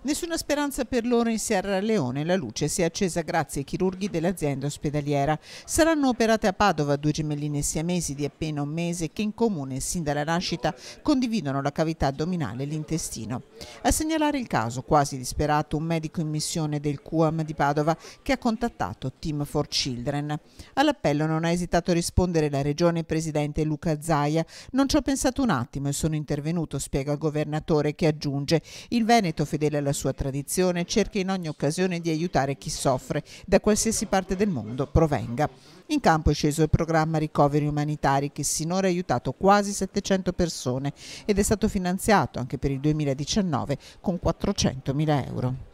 Nessuna speranza per loro in Sierra Leone. La luce si è accesa grazie ai chirurghi dell'azienda ospedaliera. Saranno operate a Padova due gemelline siamesi di appena un mese che in comune, sin dalla nascita, condividono la cavità addominale e l'intestino. A segnalare il caso, quasi disperato, un medico in missione del QAM di Padova che ha contattato Team for Children. All'appello non ha esitato a rispondere la regione presidente Luca Zaia. Non ci ho pensato un attimo e sono intervenuto, spiega il governatore che aggiunge. Il Veneto, fedele alla la sua tradizione, cerca in ogni occasione di aiutare chi soffre, da qualsiasi parte del mondo provenga. In campo è sceso il programma Ricoveri Umanitari che sinora ha aiutato quasi 700 persone ed è stato finanziato anche per il 2019 con 400.000 euro.